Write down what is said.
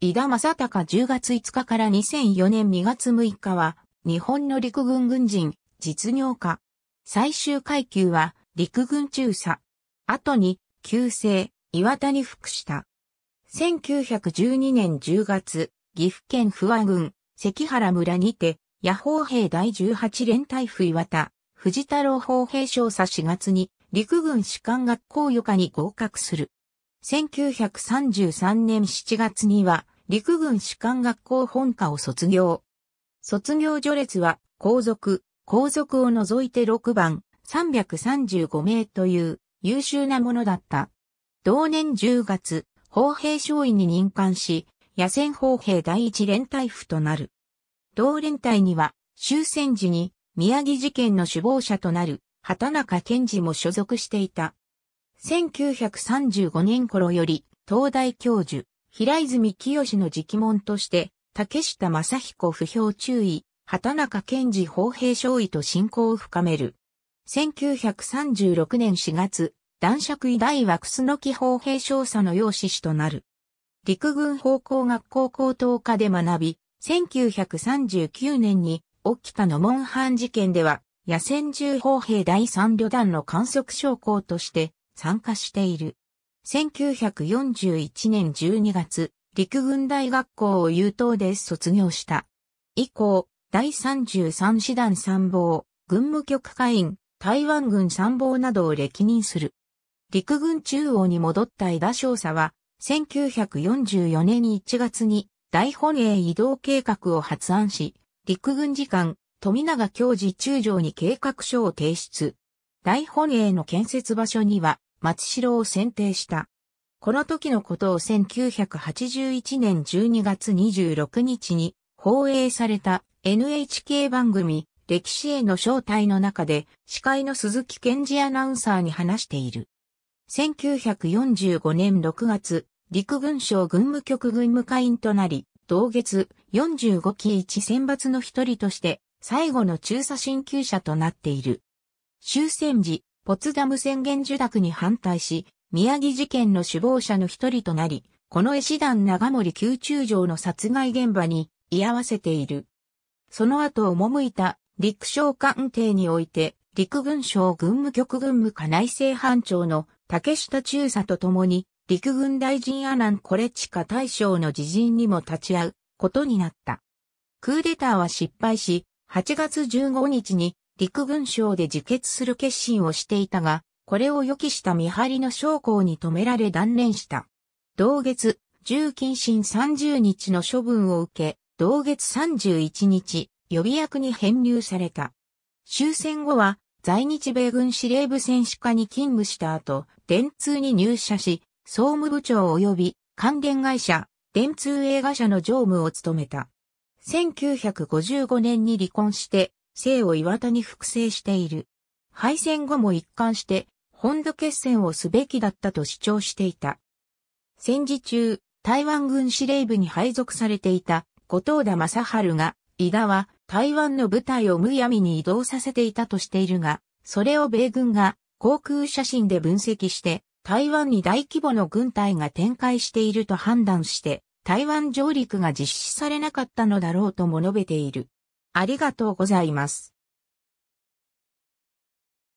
井田正隆10月5日から2004年2月6日は、日本の陸軍軍人、実業家。最終階級は、陸軍中佐。後に、旧姓、岩田に服した。1912年10月、岐阜県不和郡、関原村にて、野砲兵第18連隊府岩田、藤太郎砲兵少佐4月に、陸軍士官学校予科に合格する。1933年7月には陸軍士官学校本科を卒業。卒業序列は皇族、皇族を除いて6番335名という優秀なものだった。同年10月、砲兵少尉に任官し、野戦砲兵第一連隊府となる。同連隊には終戦時に宮城事件の首謀者となる畑中健治も所属していた。1935年頃より、東大教授、平泉清の直門として、竹下正彦不評注意、畑中健治法兵少尉と親交を深める。1936年4月、男爵医大は楠木法兵少佐の養子師となる。陸軍法工学校高等科で学び、1939年に起きたの門藩事件では、野戦銃砲兵第三旅団の観測将校として参加している。1941年12月、陸軍大学校を優等で卒業した。以降、第33師団参謀、軍務局会員、台湾軍参謀などを歴任する。陸軍中央に戻った枝田少佐は、1944年1月に大本営移動計画を発案し、陸軍次官、富永教授中将に計画書を提出。大本営の建設場所には、松代を選定した。この時のことを1981年12月26日に放映された NHK 番組歴史への招待の中で司会の鈴木健二アナウンサーに話している。1945年6月、陸軍省軍務局軍務会員となり、同月45期1選抜の一人として最後の中佐進級者となっている。終戦時、ポツダム宣言受諾に反対し、宮城事件の首謀者の一人となり、この絵師団長森宮中城の殺害現場に居合わせている。その後赴いた陸将官邸において、陸軍省軍務局軍務課内政班長の竹下中佐と共に、陸軍大臣アナン・コレチカ大将の自陣にも立ち会うことになった。クーデターは失敗し、8月15日に陸軍省で自決する決心をしていたが、これを予期した見張りの将校に止められ断念した。同月、重謹審30日の処分を受け、同月31日、予備役に編入された。終戦後は、在日米軍司令部選手課に勤務した後、電通に入社し、総務部長及び関連会社、電通映画社の常務を務めた。1955年に離婚して、姓を岩田に複製している。敗戦後も一貫して、本土決戦をすべきだったと主張していた。戦時中、台湾軍司令部に配属されていた後藤田正春が、伊田は台湾の部隊をむやみに移動させていたとしているが、それを米軍が航空写真で分析して、台湾に大規模の軍隊が展開していると判断して、台湾上陸が実施されなかったのだろうとも述べている。ありがとうございます。